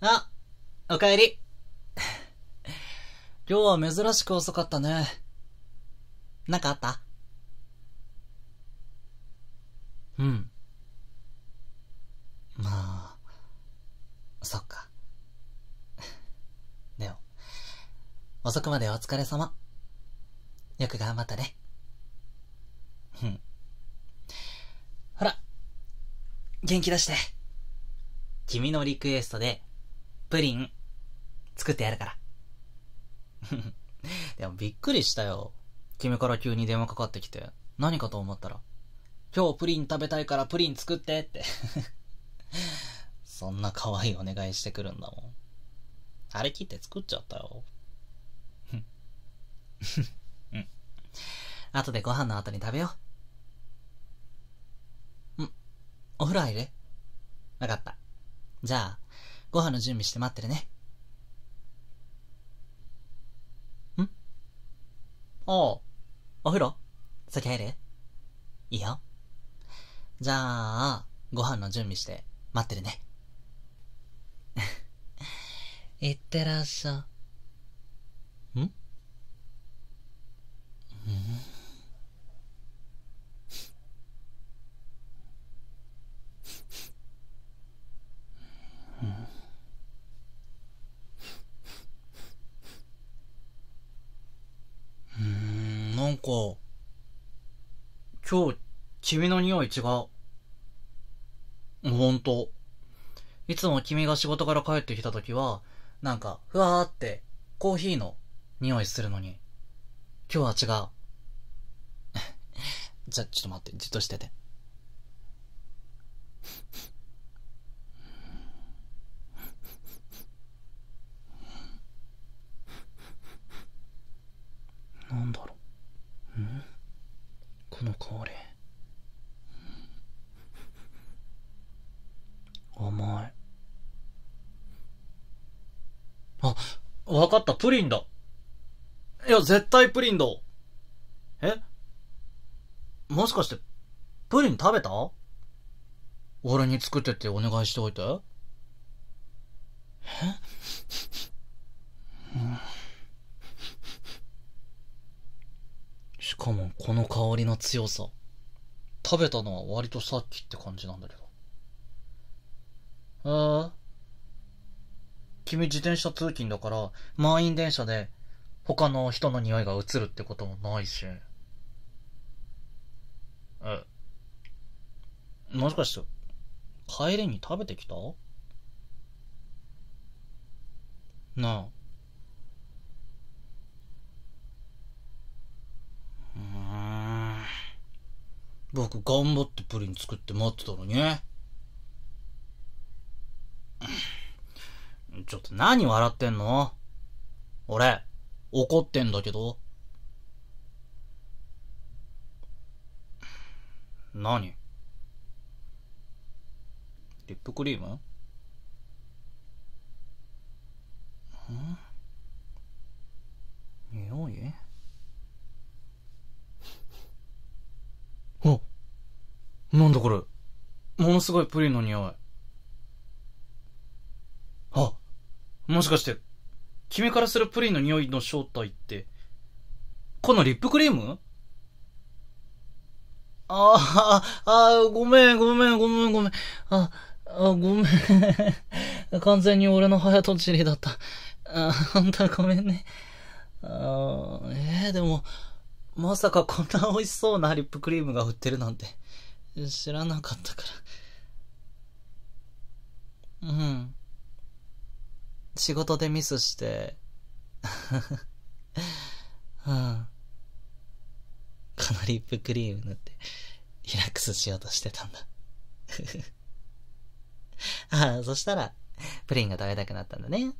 あ、おかえり。今日は珍しく遅かったね。なんかあったうん。まあ、そっか。でも、遅くまでお疲れ様。よく頑張ったね。ん。ほら、元気出して。君のリクエストでプリン、作ってやるから。でもびっくりしたよ。君から急に電話かかってきて。何かと思ったら、今日プリン食べたいからプリン作ってって そんな可愛いお願いしてくるんだもん。張り切って作っちゃったよ。うん。後でご飯の後に食べよう。うん。お風呂入れわかった。じゃあ、ご飯の準備して待ってるね。んああ、お風呂先入るいいよ。じゃあ、ご飯の準備して待ってるね。い ってらっしゃ。ん今日、君の匂い違う。ほんと。いつも君が仕事から帰ってきた時は、なんか、ふわーって、コーヒーの匂いするのに、今日は違う。じゃ、ちょっと待って、じっとしてて。この香り甘いあわかったプリンだいや絶対プリンだえもしかしてプリン食べた俺に作ってってお願いしておいてえ、うんかも、この香りの強さ。食べたのは割とさっきって感じなんだけど。ああ。君自転車通勤だから、満員電車で他の人の匂いが移るってこともないし。え、もしかして、帰りに食べてきたなあ。僕頑張ってプリン作って待ってたのにちょっと何笑ってんの俺、怒ってんだけど。何リップクリームん匂いなんだこれ。ものすごいプリンの匂い。あ、もしかして、君からするプリンの匂いの正体って、このリップクリームああ、ああ、ごめん、ごめん、ごめん、ごめん。あ、あごめん。完全に俺の早とちりだった。あ、ほんとごめんね。あえー、でも、まさかこんな美味しそうなリップクリームが売ってるなんて。知らなかったから。うん。仕事でミスして うん。このリップクリーム塗って、リラックスしようとしてたんだ ああ、そしたら、プリンが食べたくなったんだね。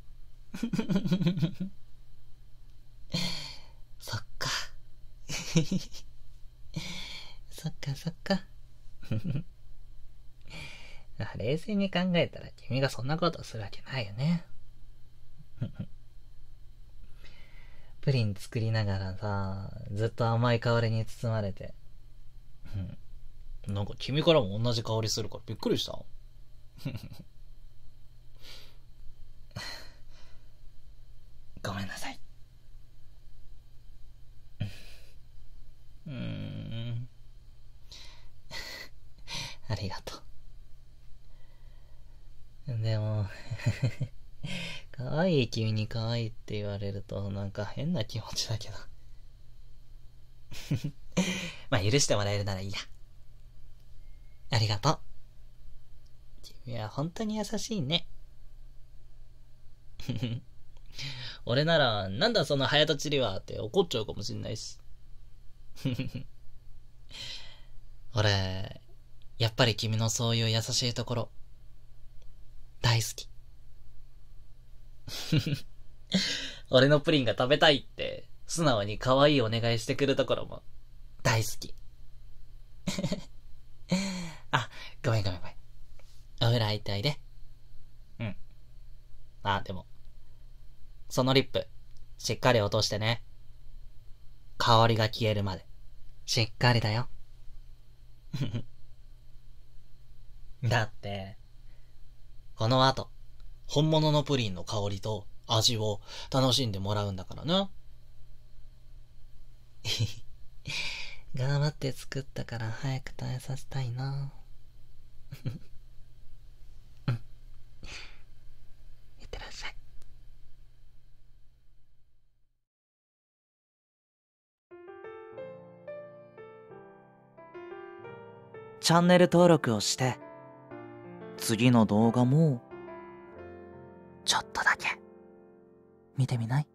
そっか。そっかそっか。冷静に考えたら君がそんなことするわけないよね。プリン作りながらさ、ずっと甘い香りに包まれて。なんか君からも同じ香りするからびっくりした。ごめんなさい。うんありがとう。でも 可愛い君に可愛いって言われるとなんか変な気持ちだけど まあ許してもらえるならいいや。ありがとう。君は本当に優しいね。俺なら、なんだその早とちりはって怒っちゃうかもしんないし。俺、やっぱり君のそういう優しいところ、大好き。俺のプリンが食べたいって、素直に可愛いお願いしてくるところも、大好き。あ、ごめんごめんごめん。お風呂入いておいで。うん。あ、でも、そのリップ、しっかり落としてね。香りが消えるまで。しっかりだよ。だって、この後、本物のプリンの香りと味を楽しんでもらうんだからな。頑張って作ったから早く食べさせたいな。うん。いってらっしゃい。チャンネル登録をして。次の動画もちょっとだけ見てみない